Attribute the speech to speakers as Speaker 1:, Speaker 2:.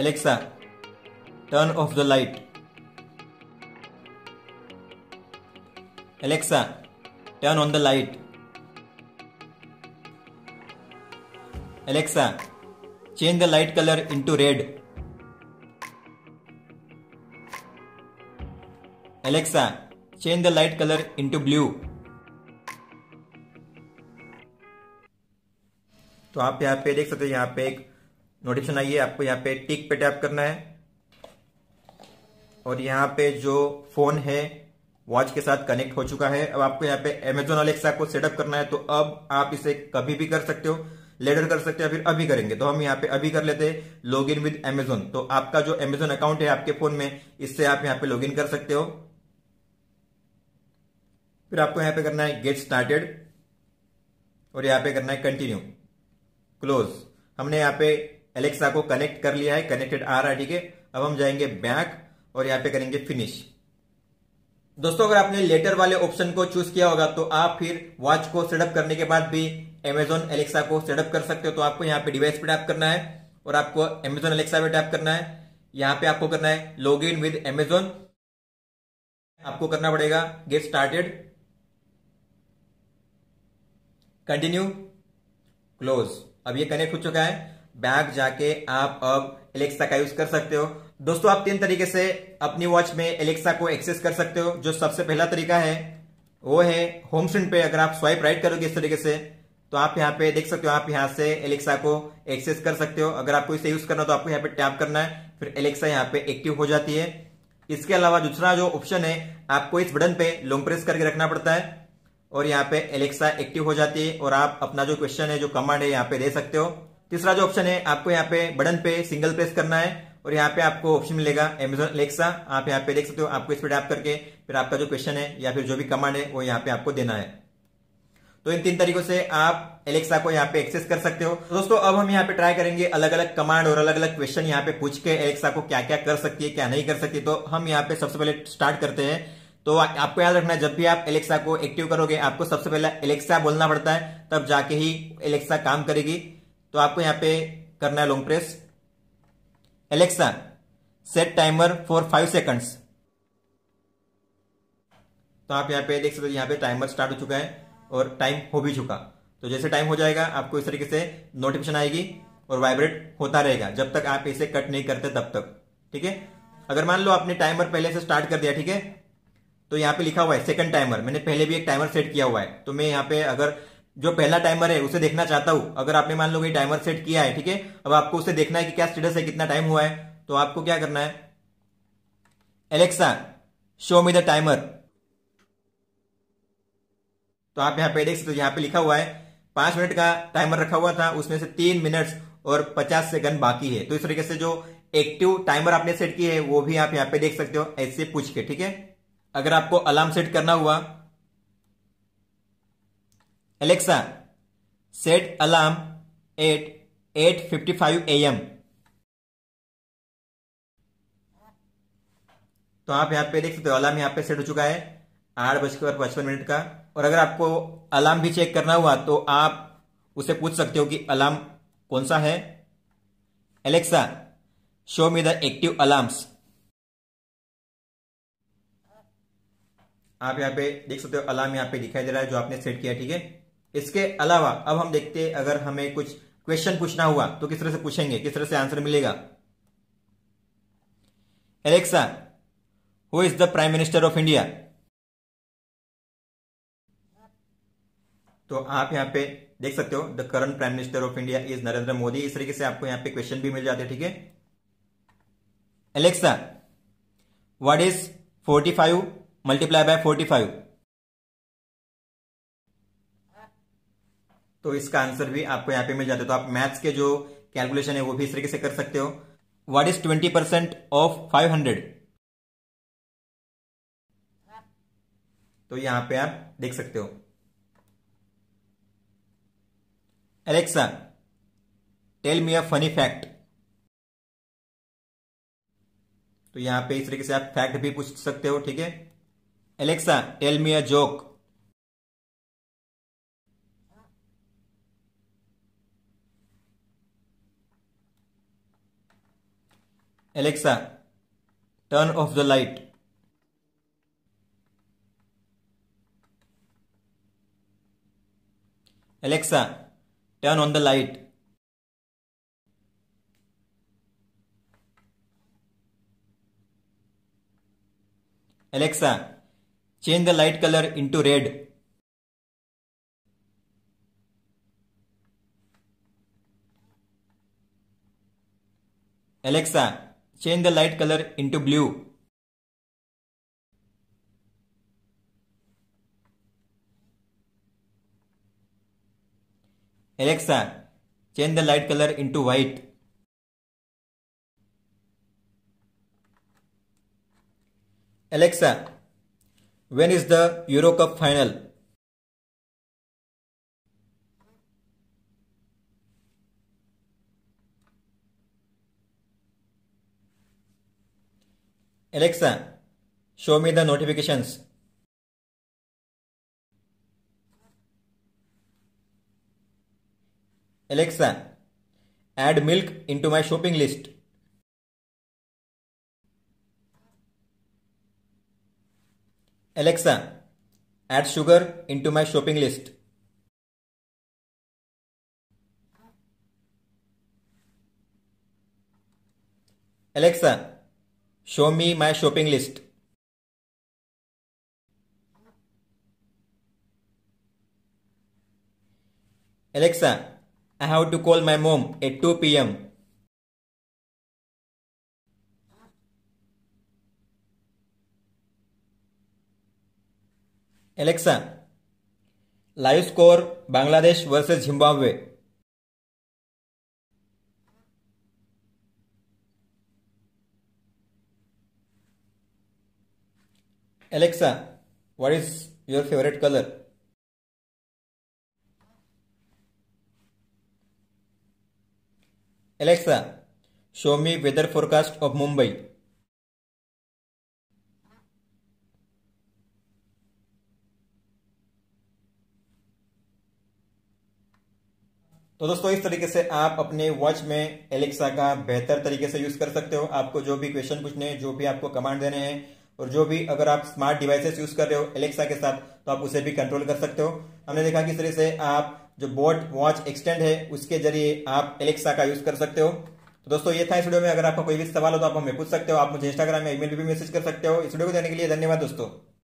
Speaker 1: Alexa turn off the light Alexa turn on the light Alexa change the light color into red. Alexa, change the light color into blue. तो आप यहाँ पे देख सकते हो यहाँ पे एक नोटिफिकेशन है आपको यहाँ पे टिक पे टैप करना है और यहाँ पे जो फोन है वॉच के साथ कनेक्ट हो चुका है अब आपको यहाँ पे एमेजोन अलेक्सा को सेटअप करना है तो अब आप इसे कभी भी कर सकते हो लेटर कर सकते हो फिर अभी करेंगे तो हम यहाँ पे अभी कर लेते हैं लॉग इन विद एमेजोन तो आपका जो एमेजोन अकाउंट है आपके फोन में इससे आप यहाँ पे लॉग इन कर सकते हो फिर आपको यहाँ पे करना है गेट स्टार्टेड और यहाँ पे करना है कंटिन्यू क्लोज हमने यहाँ पे एलेक्सा को कनेक्ट कर लिया है कनेक्टेड आ रहा है ठीक है अब हम जाएंगे बैक और यहाँ पे करेंगे फिनिश दोस्तों अगर आपने लेटर वाले ऑप्शन को चूज किया होगा तो आप फिर वॉच को सेटअप करने के बाद भी एमेजोन एलेक्सा को सेटअप कर सकते हो तो आपको यहाँ पे डिवाइस पे टैप करना है और आपको एमेजोन एलेक्सा पे टैप करना है यहाँ पे आपको करना है लॉग इन विद एमेजोन आपको करना पड़ेगा गेट स्टार्टेड कंटिन्यू क्लोज अब ये कनेक्ट हो चुका है बैग जाके आप अब एलेक्सा का यूज कर सकते हो दोस्तों आप तीन तरीके से अपनी वॉच में एलेक्सा को एक्सेस कर सकते हो जो सबसे पहला तरीका है वो है होम स्क्रीन पे अगर आप स्वाइप राइट करोगे इस तरीके से तो आप यहाँ पे देख सकते हो आप यहाँ से एलेक्सा को एक्सेस कर सकते हो अगर आपको इसे यूज करना तो आपको यहाँ पे टैप करना है फिर एलेक्सा यहाँ पे एक्टिव हो जाती है इसके अलावा दूसरा जो ऑप्शन है आपको इस बटन पे लॉन्ग प्रेस करके रखना पड़ता है और यहाँ पे एलेक्सा एक्टिव हो जाती है और आप अपना जो क्वेश्चन है जो कमांड है यहाँ पे दे सकते हो तीसरा जो ऑप्शन है आपको यहाँ पे बटन पे सिंगल प्रेस करना है और यहाँ पे आपको ऑप्शन मिलेगा एमेजोन एलेक्सा आप यहाँ पे देख सकते हो आपको इस पर टैप करके फिर आपका जो क्वेश्चन है या फिर जो भी कमांड है वो यहाँ पे आपको देना है तो इन तीन तरीकों से आप एलेक्सा को यहाँ पे एक्सेस कर सकते हो तो दोस्तों अब हम यहाँ पे ट्राई करेंगे अलग अलग कमांड और अलग अलग क्वेश्चन यहाँ पे पूछ के एलेक्सा को क्या क्या कर सकती है क्या नहीं कर सकती तो हम यहाँ पे सबसे पहले स्टार्ट करते हैं तो आपको याद रखना है जब भी आप एलेक्सा को एक्टिव करोगे आपको सबसे पहले एलेक्सा बोलना पड़ता है तब जाके ही एलेक्सा काम करेगी तो आपको यहां पे करना है long press Alexa set timer for five seconds तो आप यहां पे देख सकते हो यहां पे टाइमर स्टार्ट हो चुका है और टाइम हो भी चुका तो जैसे टाइम हो जाएगा आपको इस तरीके से नोटिफिकेशन आएगी और वाइब्रेट होता रहेगा जब तक आप इसे कट नहीं करते तब तक ठीक है अगर मान लो आपने टाइमर पहले से स्टार्ट कर दिया ठीक है तो यहां पे लिखा हुआ है सेकंड टाइमर मैंने पहले भी एक टाइमर सेट किया हुआ है तो मैं यहां पे अगर जो पहला टाइमर है उसे देखना चाहता हूं अगर आपने मान लो कि टाइमर सेट किया है ठीक है अब आपको उसे देखना है कि क्या स्टेटस है कितना टाइम हुआ है तो आपको क्या करना है Alexa show me the timer तो आप यहां पे देख सकते हो यहां पे लिखा हुआ है पांच मिनट का टाइमर रखा हुआ था उसमें से तीन मिनट्स और पचास सेकंड बाकी है तो इस तरीके से जो एक्टिव टाइमर आपने सेट किया है वो भी आप यहां पे देख सकते हो ऐसे पूछ के ठीक है अगर आपको अलार्म सेट करना हुआ Alexa set alarm at eight fifty five A M तो आप यहाँ पे देख सकते हो अलार्म यहाँ पे सेट हो चुका है आठ बजकर पचपन मिनट का और अगर आपको अलार्म भी चेक करना हुआ तो आप उसे पूछ सकते हो कि अलार्म कौन सा है Alexa show me the active alarms आप यहाँ पे देख सकते हो अलार्म यहाँ पे दिखाई दे रहा है जो आपने सेट किया ठीक है इसके अलावा अब हम देखते हैं अगर हमें कुछ क्वेश्चन पूछना हुआ तो किस तरह से पूछेंगे किस तरह से आंसर मिलेगा Alexa who is the prime minister of India तो आप यहां पे देख सकते हो the current prime minister of India is Narendra Modi इस तरीके से आपको यहां पे क्वेश्चन भी मिल जाते हैं ठीक है Alexa what is 45 multiply by five तो इसका आंसर भी आपको यहाँ पे मिल जाता है तो आप मैथ्स के जो कैलकुलेशन है वो भी इस तरीके से कर सकते हो what is twenty percent of five hundred तो यहां पे आप देख सकते हो Alexa tell me a funny fact तो यहां पे इस तरीके से आप फैक्ट भी पूछ सकते हो ठीक है Alexa tell me a joke Alexa, turn off the light. Alexa, turn on the light. Alexa, change the light color into red. Alexa, Change the light color into blue. Alexa, change the light color into white. Alexa, when is the Euro Cup final? Alexa, show me the notifications. Alexa, add milk into my shopping list. Alexa, add sugar into my shopping list. Alexa, Show me my shopping list. Alexa, I have to call my mom at 2 pm. Alexa, live score Bangladesh versus Zimbabwe. Alexa what is your favorite color alexa show me weather forecast of mumbai तो दोस्तों इस तरीके से आप अपने watch में Alexa का बेहतर तरीके से यूज कर सकते हो आपको जो भी क्वेश्चन पूछने हैं जो भी आपको कमांड देने हैं और जो भी अगर आप स्मार्ट डिवाइसेस यूज कर रहे हो एलेक्सा के साथ तो आप उसे भी कंट्रोल कर सकते हो हमने देखा किस तरह से आप जो बोट वॉच एक्सटेंड है उसके जरिए आप एलेक्सा का यूज कर सकते हो तो दोस्तों ये था इस वीडियो में अगर आपका कोई भी सवाल हो तो आप हमें पूछ सकते हो आप मुझे इंस्टाग्राम में ईमेल भी मैसेज कर सकते हो इस वीडियो को देने के लिए धन्यवाद दोस्तों